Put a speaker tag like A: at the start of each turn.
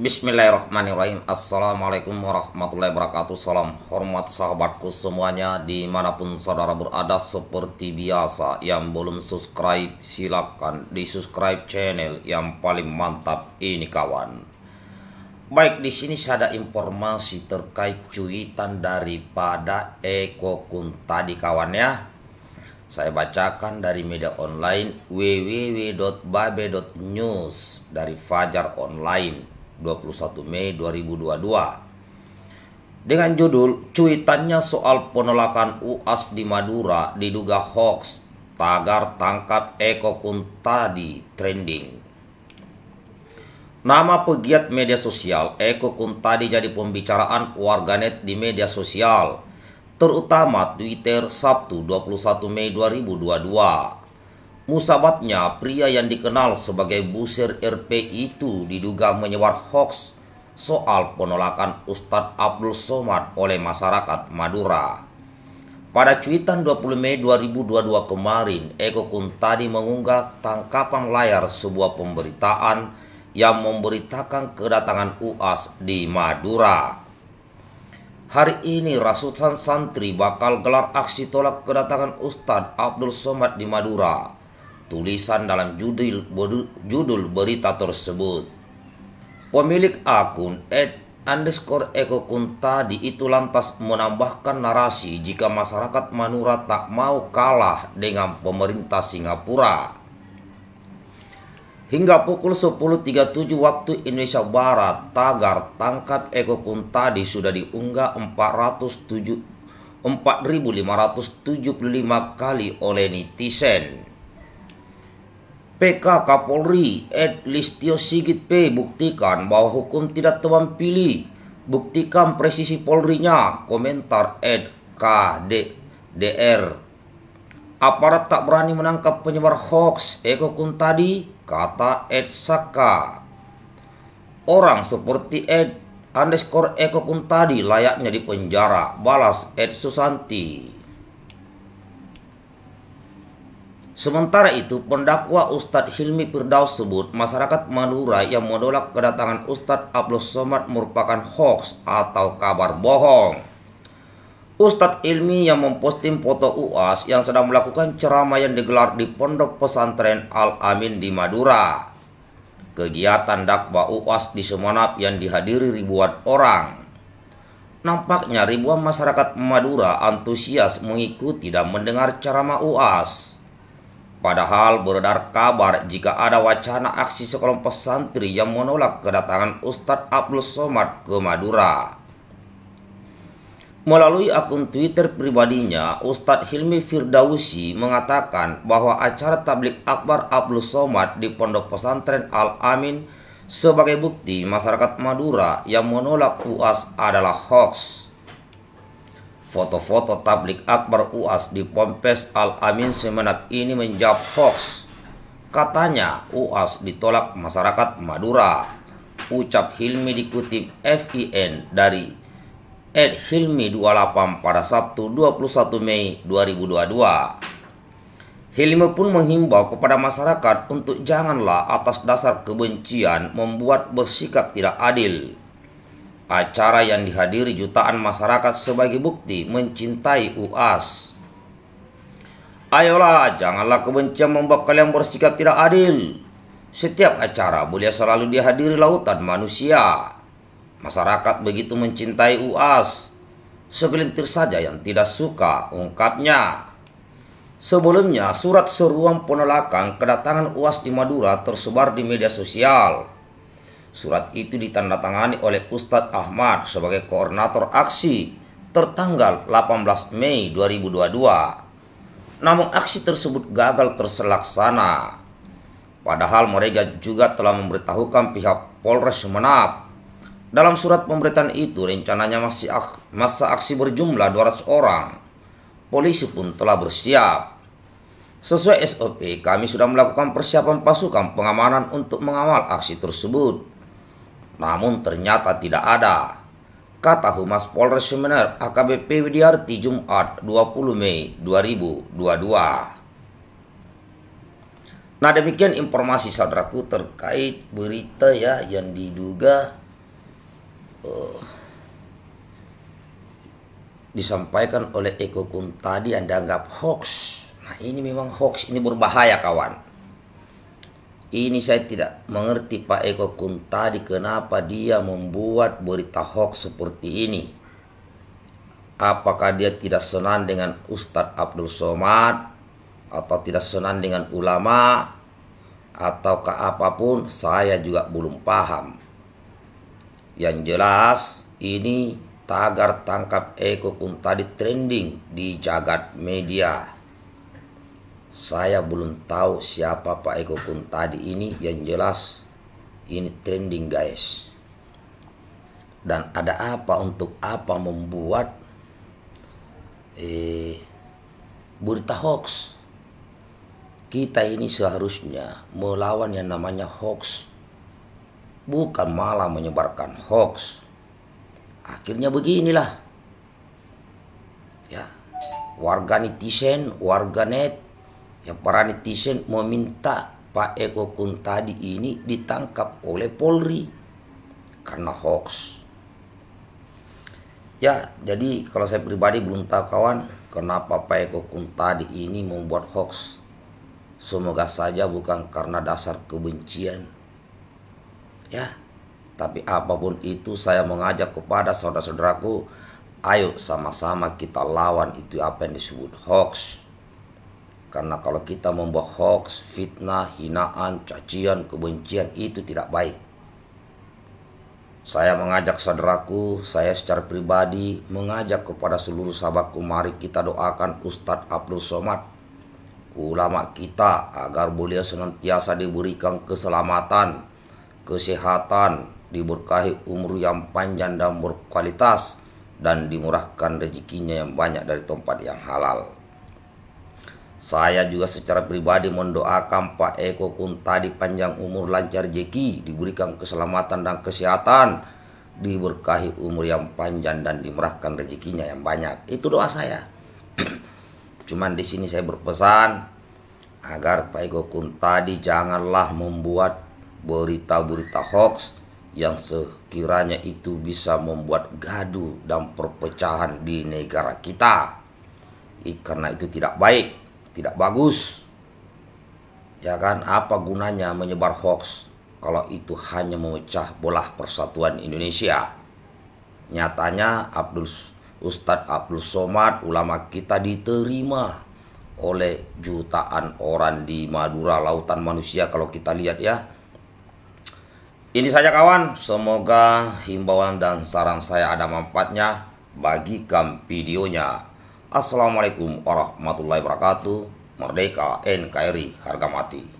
A: Bismillahirrahmanirrahim Assalamualaikum warahmatullahi wabarakatuh Salam hormat sahabatku semuanya Dimanapun saudara berada seperti biasa Yang belum subscribe silakan di subscribe channel yang paling mantap ini kawan Baik di sini saya ada informasi terkait cuitan daripada Eko Kun tadi kawan ya saya bacakan dari media online www.babe.news dari Fajar Online 21 Mei 2022. Dengan judul cuitannya soal penolakan UAS di Madura diduga hoax, tagar tangkap Eko Kuntadi trending. Nama pegiat media sosial Eko Kuntadi jadi pembicaraan warganet di media sosial terutama Twitter Sabtu 21 Mei 2022. Musababnya, pria yang dikenal sebagai Busir RP itu diduga menyebar hoax soal penolakan Ustadz Abdul Somad oleh masyarakat Madura. Pada cuitan 20 Mei 2022 kemarin, Eko Kuntadi mengunggah tangkapan layar sebuah pemberitaan yang memberitakan kedatangan UAS di Madura. Hari ini rasutan santri bakal gelar aksi tolak kedatangan Ustadz Abdul Somad di Madura. Tulisan dalam judul, judul berita tersebut. Pemilik akun Ed underscore Eko Kuntadi itu lantas menambahkan narasi jika masyarakat Manura tak mau kalah dengan pemerintah Singapura. Hingga pukul 10.37 waktu Indonesia Barat, tagar tangkap Eko Kuntadi sudah diunggah 4.575 kali oleh netizen. PK Kapolri Ed Listio Sigit P buktikan bahwa hukum tidak tebang pilih. Buktikan presisi Polri-nya, komentar Ed KDDR. Aparat tak berani menangkap penyebar hoax Eko Kuntadi Kata Ed Saka. Orang seperti Ed underscore Eko tadi layaknya di penjara. Balas Ed Susanti. Sementara itu, pendakwa Ustadz Hilmi Firdaus sebut masyarakat Madura yang menolak kedatangan Ustadz Abdul Somad merupakan hoax atau kabar bohong. Ustadz Ilmi yang memposting foto UAS yang sedang melakukan ceramah yang digelar di Pondok Pesantren Al-Amin di Madura. Kegiatan dakwah UAS di Semenap yang dihadiri ribuan orang. Nampaknya ribuan masyarakat Madura antusias mengikuti dan mendengar ceramah UAS. Padahal beredar kabar jika ada wacana aksi sekelompok santri yang menolak kedatangan Ustadz Abdul Somad ke Madura. Melalui akun Twitter pribadinya, Ustadz Hilmi Firdausi mengatakan bahwa acara tablik akbar Abdul Somad di Pondok Pesantren Al-Amin sebagai bukti masyarakat Madura yang menolak UAS adalah hoax. Foto-foto tablik akbar UAS di Pompes Al-Amin Semenat ini menjawab hoax. Katanya UAS ditolak masyarakat Madura. Ucap Hilmi dikutip FIN dari Ed Hilmi 28 pada Sabtu 21 Mei 2022. Hilmi pun menghimbau kepada masyarakat untuk janganlah atas dasar kebencian membuat bersikap tidak adil. Acara yang dihadiri jutaan masyarakat sebagai bukti mencintai UAS. Ayolah, janganlah kebencian membuat kalian bersikap tidak adil. Setiap acara boleh selalu dihadiri lautan manusia. Masyarakat begitu mencintai UAS. Segelintir saja yang tidak suka, ungkapnya. Sebelumnya, surat seruan penolakan kedatangan UAS di Madura tersebar di media sosial. Surat itu ditandatangani oleh Ustadz Ahmad sebagai koordinator aksi tertanggal 18 Mei 2022. Namun aksi tersebut gagal terselaksana. Padahal mereka juga telah memberitahukan pihak Polres Sumeneb dalam surat pemberitaan itu rencananya masih ak masa aksi berjumlah 200 orang. Polisi pun telah bersiap. Sesuai SOP, kami sudah melakukan persiapan pasukan pengamanan untuk mengawal aksi tersebut. Namun ternyata tidak ada. Kata Humas Polres Sumener AKBP Widiarti Jumat 20 Mei 2022. Nah demikian informasi saudaraku terkait berita ya yang diduga disampaikan oleh Eko Kun tadi Anda anggap hoax. Nah, ini memang hoax, ini berbahaya kawan. Ini saya tidak mengerti Pak Eko Kun tadi kenapa dia membuat berita hoax seperti ini. Apakah dia tidak senang dengan Ustadz Abdul Somad atau tidak senang dengan ulama ataukah apapun saya juga belum paham. Yang jelas ini tagar tangkap Eko tadi trending di jagat media. Saya belum tahu siapa Pak Eko tadi ini yang jelas ini trending guys. Dan ada apa untuk apa membuat eh, berita hoax? Kita ini seharusnya melawan yang namanya hoax bukan malah menyebarkan hoax. Akhirnya beginilah. Ya, warga netizen, warga net ya para netizen meminta Pak Eko Kuntadi ini ditangkap oleh Polri karena hoax. Ya, jadi kalau saya pribadi belum tahu kawan kenapa Pak Eko Kuntadi ini membuat hoax. Semoga saja bukan karena dasar kebencian Ya, tapi apapun itu saya mengajak kepada saudara-saudaraku, ayo sama-sama kita lawan itu apa yang disebut hoax. Karena kalau kita membuat hoax, fitnah, hinaan, cacian, kebencian itu tidak baik. Saya mengajak saudaraku, saya secara pribadi mengajak kepada seluruh sahabatku mari kita doakan Ustadz Abdul Somad ulama kita agar beliau senantiasa diberikan keselamatan kesehatan, diberkahi umur yang panjang dan berkualitas, dan dimurahkan rezekinya yang banyak dari tempat yang halal. Saya juga secara pribadi mendoakan Pak Eko Kuntadi panjang umur lancar rezeki, diberikan keselamatan dan kesehatan, diberkahi umur yang panjang dan dimurahkan rezekinya yang banyak. Itu doa saya. Cuman di sini saya berpesan agar Pak Eko Kuntadi janganlah membuat berita-berita hoax yang sekiranya itu bisa membuat gaduh dan perpecahan di negara kita. Karena itu tidak baik, tidak bagus. Ya kan, apa gunanya menyebar hoax kalau itu hanya memecah bola persatuan Indonesia? Nyatanya Abdul Ustadz Abdul Somad ulama kita diterima oleh jutaan orang di Madura lautan manusia kalau kita lihat ya ini saja kawan, semoga himbauan dan saran saya ada manfaatnya. Bagikan videonya. Assalamualaikum warahmatullahi wabarakatuh. Merdeka NKRI harga mati.